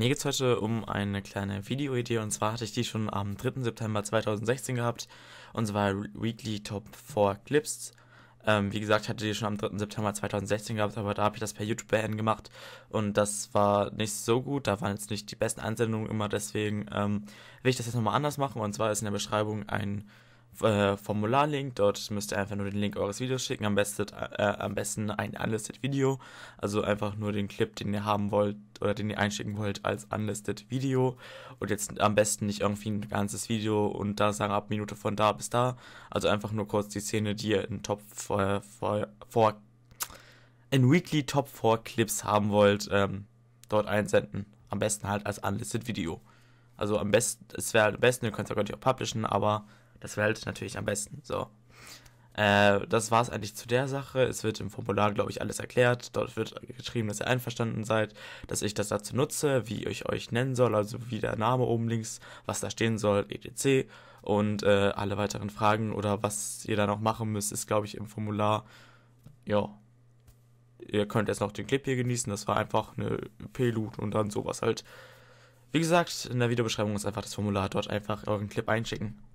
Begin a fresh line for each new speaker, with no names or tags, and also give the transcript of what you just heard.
Mir geht es heute um eine kleine Videoidee und zwar hatte ich die schon am 3. September 2016 gehabt und zwar Weekly Top 4 Clips. Ähm, wie gesagt, hatte die schon am 3. September 2016 gehabt, aber da habe ich das per YouTube BN gemacht und das war nicht so gut. Da waren jetzt nicht die besten Einsendungen immer, deswegen ähm, will ich das jetzt nochmal anders machen und zwar ist in der Beschreibung ein äh, Formularlink. Dort müsst ihr einfach nur den Link eures Videos schicken. Am besten, äh, am besten ein unlisted Video. Also einfach nur den Clip, den ihr haben wollt oder den ihr einschicken wollt als unlisted Video. Und jetzt am besten nicht irgendwie ein ganzes Video und da sagen ab Minute von da bis da. Also einfach nur kurz die Szene, die ihr in Top vor, vor, vor in Weekly Top 4 Clips haben wollt, ähm, dort einsenden. Am besten halt als unlisted Video. Also am besten, es wäre am besten, ihr könnt es auch gar nicht auch publishen, aber das wäre halt natürlich am besten. So. Äh, das war es eigentlich zu der Sache. Es wird im Formular, glaube ich, alles erklärt. Dort wird geschrieben, dass ihr einverstanden seid, dass ich das dazu nutze, wie ich euch nennen soll, also wie der Name oben links, was da stehen soll, etc. Und äh, alle weiteren Fragen oder was ihr da noch machen müsst, ist, glaube ich, im Formular. Ja. Ihr könnt jetzt noch den Clip hier genießen. Das war einfach eine P-Loot und dann sowas halt. Wie gesagt, in der Videobeschreibung ist einfach das Formular dort einfach euren Clip einschicken.